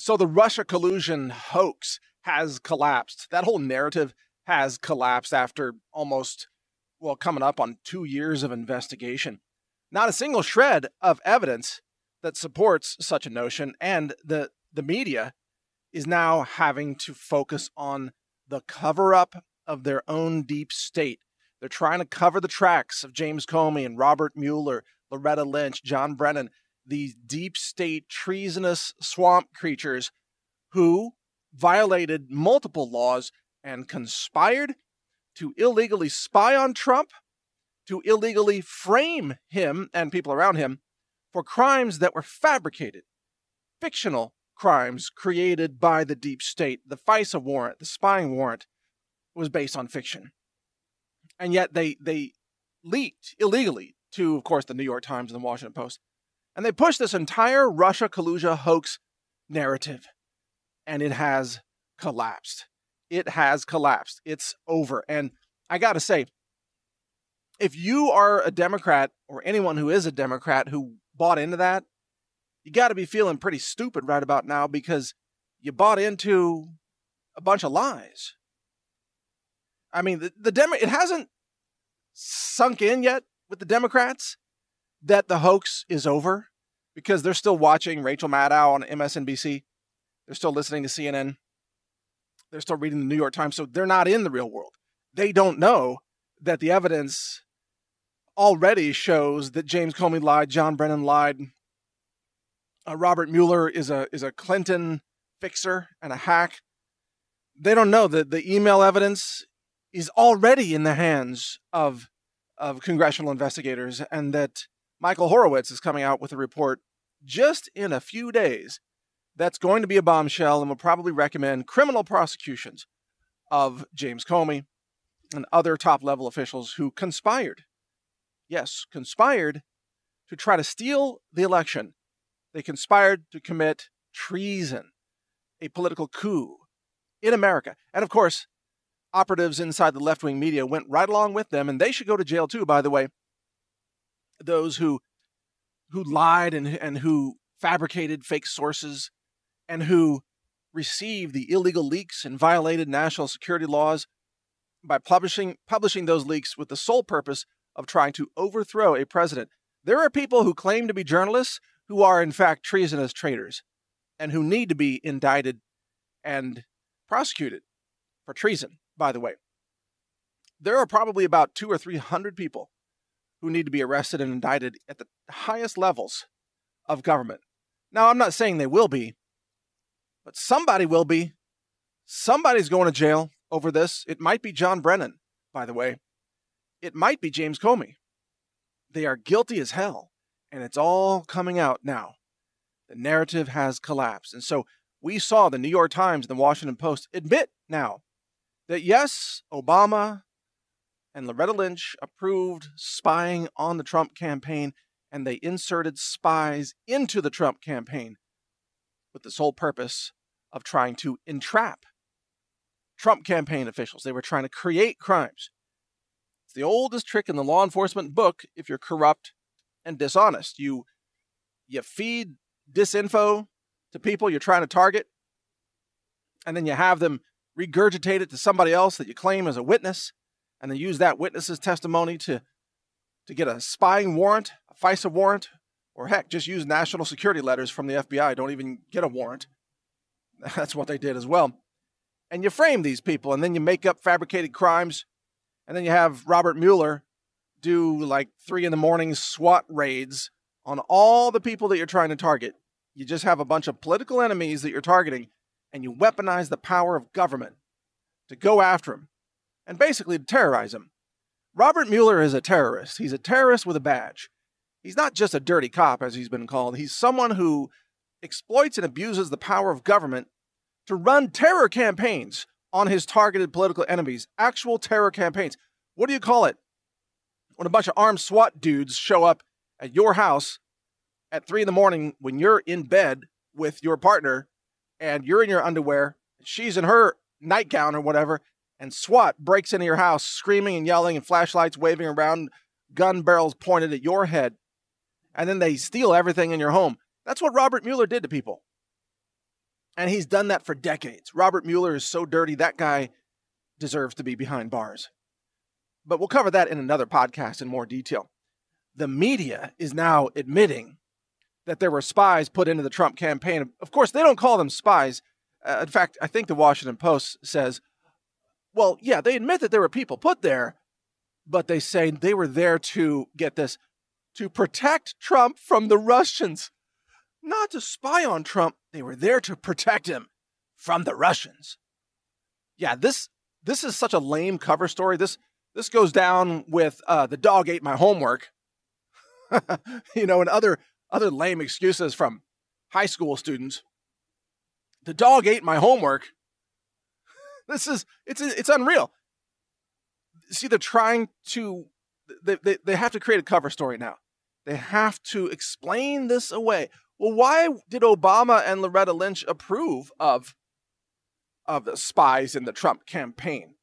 So the Russia collusion hoax has collapsed. That whole narrative has collapsed after almost, well, coming up on two years of investigation. Not a single shred of evidence that supports such a notion, and the, the media is now having to focus on the cover up of their own deep state. They're trying to cover the tracks of James Comey and Robert Mueller, Loretta Lynch, John Brennan, these deep state treasonous swamp creatures who violated multiple laws and conspired to illegally spy on Trump, to illegally frame him and people around him for crimes that were fabricated, fictional crimes created by the deep state. The FISA warrant, the spying warrant, was based on fiction. And yet they, they leaked illegally to, of course, the New York Times and the Washington Post and they push this entire Russia collusion hoax narrative. And it has collapsed. It has collapsed. It's over. And I got to say, if you are a Democrat or anyone who is a Democrat who bought into that, you got to be feeling pretty stupid right about now because you bought into a bunch of lies. I mean, the, the Demo- it hasn't sunk in yet with the Democrats that the hoax is over because they're still watching Rachel Maddow on MSNBC. They're still listening to CNN. They're still reading the New York Times. So they're not in the real world. They don't know that the evidence already shows that James Comey lied, John Brennan lied. Uh, Robert Mueller is a is a Clinton fixer and a hack. They don't know that the email evidence is already in the hands of of congressional investigators and that Michael Horowitz is coming out with a report just in a few days that's going to be a bombshell and will probably recommend criminal prosecutions of James Comey and other top level officials who conspired. Yes, conspired to try to steal the election. They conspired to commit treason, a political coup in America. And of course, operatives inside the left wing media went right along with them, and they should go to jail too, by the way those who who lied and and who fabricated fake sources and who received the illegal leaks and violated national security laws by publishing publishing those leaks with the sole purpose of trying to overthrow a president. There are people who claim to be journalists who are in fact treasonous traitors and who need to be indicted and prosecuted for treason, by the way. There are probably about 2 or 300 people who need to be arrested and indicted at the highest levels of government. Now, I'm not saying they will be, but somebody will be. Somebody's going to jail over this. It might be John Brennan, by the way. It might be James Comey. They are guilty as hell, and it's all coming out now. The narrative has collapsed. And so we saw the New York Times and the Washington Post admit now that yes, Obama and Loretta Lynch approved spying on the Trump campaign, and they inserted spies into the Trump campaign with the sole purpose of trying to entrap Trump campaign officials. They were trying to create crimes. It's the oldest trick in the law enforcement book if you're corrupt and dishonest. You you feed disinfo to people you're trying to target, and then you have them regurgitate it to somebody else that you claim as a witness and then use that witness's testimony to, to get a spying warrant, a FISA warrant, or heck, just use national security letters from the FBI. Don't even get a warrant. That's what they did as well. And you frame these people, and then you make up fabricated crimes, and then you have Robert Mueller do like three in the morning SWAT raids on all the people that you're trying to target. You just have a bunch of political enemies that you're targeting, and you weaponize the power of government to go after them and basically to terrorize him. Robert Mueller is a terrorist. He's a terrorist with a badge. He's not just a dirty cop, as he's been called. He's someone who exploits and abuses the power of government to run terror campaigns on his targeted political enemies, actual terror campaigns. What do you call it? When a bunch of armed SWAT dudes show up at your house at three in the morning when you're in bed with your partner and you're in your underwear, she's in her nightgown or whatever, and SWAT breaks into your house screaming and yelling and flashlights waving around, gun barrels pointed at your head, and then they steal everything in your home. That's what Robert Mueller did to people. And he's done that for decades. Robert Mueller is so dirty, that guy deserves to be behind bars. But we'll cover that in another podcast in more detail. The media is now admitting that there were spies put into the Trump campaign. Of course, they don't call them spies. Uh, in fact, I think the Washington Post says well, yeah, they admit that there were people put there, but they say they were there to get this to protect Trump from the Russians, not to spy on Trump. They were there to protect him from the Russians. Yeah, this this is such a lame cover story. This this goes down with uh, the dog ate my homework, you know, and other other lame excuses from high school students. The dog ate my homework. This is it's it's unreal. See, they're trying to they, they, they have to create a cover story now. They have to explain this away. Well, why did Obama and Loretta Lynch approve of of the spies in the Trump campaign?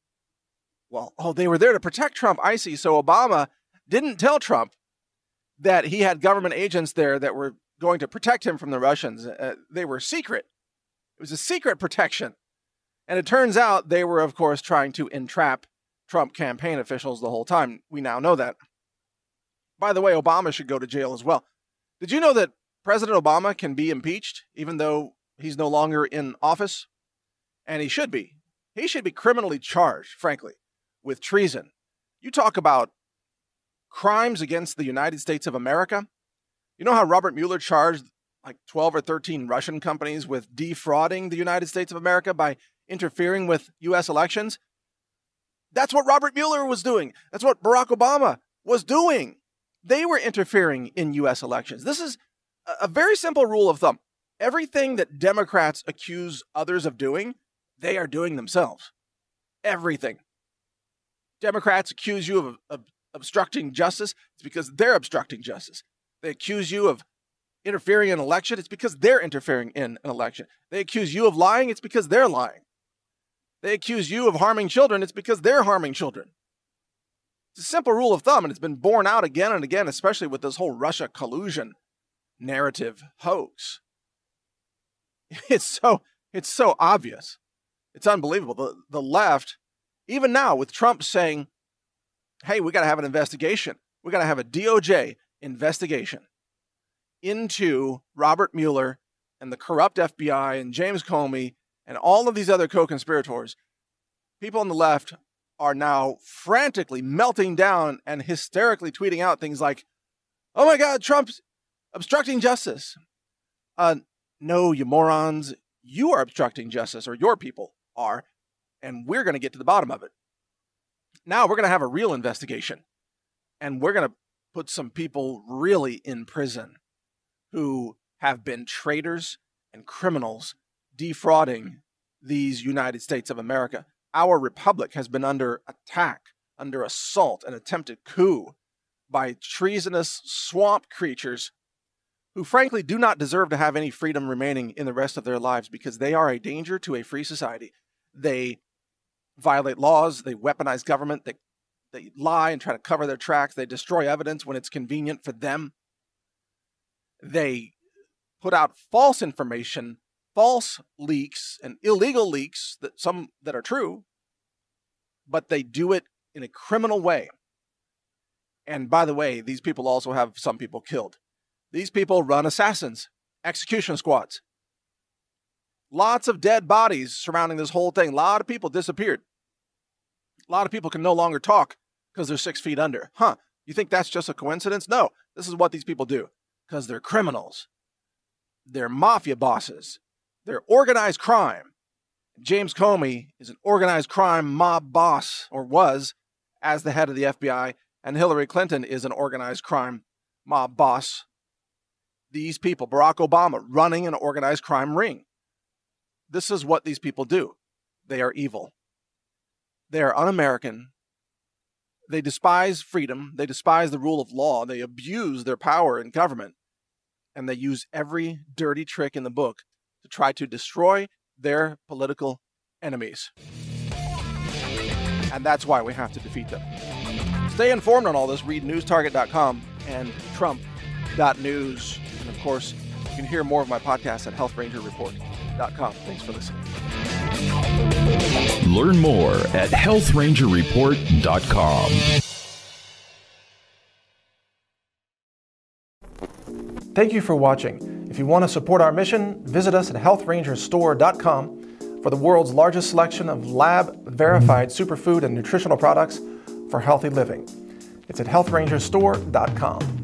Well, oh, they were there to protect Trump, I see. So Obama didn't tell Trump that he had government agents there that were going to protect him from the Russians. Uh, they were secret. It was a secret protection. And it turns out they were, of course, trying to entrap Trump campaign officials the whole time. We now know that. By the way, Obama should go to jail as well. Did you know that President Obama can be impeached even though he's no longer in office? And he should be. He should be criminally charged, frankly, with treason. You talk about crimes against the United States of America. You know how Robert Mueller charged like 12 or 13 Russian companies with defrauding the United States of America by interfering with U.S. elections. That's what Robert Mueller was doing. That's what Barack Obama was doing. They were interfering in U.S. elections. This is a very simple rule of thumb. Everything that Democrats accuse others of doing, they are doing themselves. Everything. Democrats accuse you of, of obstructing justice, it's because they're obstructing justice. They accuse you of interfering in an election, it's because they're interfering in an election. They accuse you of lying, it's because they're lying. They accuse you of harming children, it's because they're harming children. It's a simple rule of thumb, and it's been borne out again and again, especially with this whole Russia collusion narrative hoax. It's so it's so obvious. It's unbelievable. The the left, even now with Trump saying, hey, we gotta have an investigation. We gotta have a DOJ investigation into Robert Mueller and the corrupt FBI and James Comey and all of these other co conspirators, people on the left are now frantically melting down and hysterically tweeting out things like, oh my God, Trump's obstructing justice. Uh, no, you morons, you are obstructing justice, or your people are, and we're going to get to the bottom of it. Now we're going to have a real investigation, and we're going to put some people really in prison who have been traitors and criminals defrauding these United States of America. Our republic has been under attack, under assault, an attempted coup by treasonous swamp creatures who, frankly, do not deserve to have any freedom remaining in the rest of their lives because they are a danger to a free society. They violate laws, they weaponize government, they, they lie and try to cover their tracks, they destroy evidence when it's convenient for them. They put out false information false leaks and illegal leaks that some that are true, but they do it in a criminal way. And by the way, these people also have some people killed. These people run assassins, execution squads. Lots of dead bodies surrounding this whole thing. A lot of people disappeared. A lot of people can no longer talk because they're six feet under. Huh, you think that's just a coincidence? No, this is what these people do because they're criminals. They're mafia bosses. They're organized crime. James Comey is an organized crime mob boss, or was, as the head of the FBI, and Hillary Clinton is an organized crime mob boss. These people, Barack Obama, running an organized crime ring. This is what these people do. They are evil. They are un American. They despise freedom. They despise the rule of law. They abuse their power in government. And they use every dirty trick in the book to try to destroy their political enemies. And that's why we have to defeat them. Stay informed on all this. Read newstarget.com and trump.news. And of course, you can hear more of my podcast at healthrangerreport.com. Thanks for listening. Learn more at healthrangerreport.com. Thank you for watching. If you want to support our mission, visit us at healthrangerstore.com for the world's largest selection of lab verified superfood and nutritional products for healthy living. It's at healthrangerstore.com.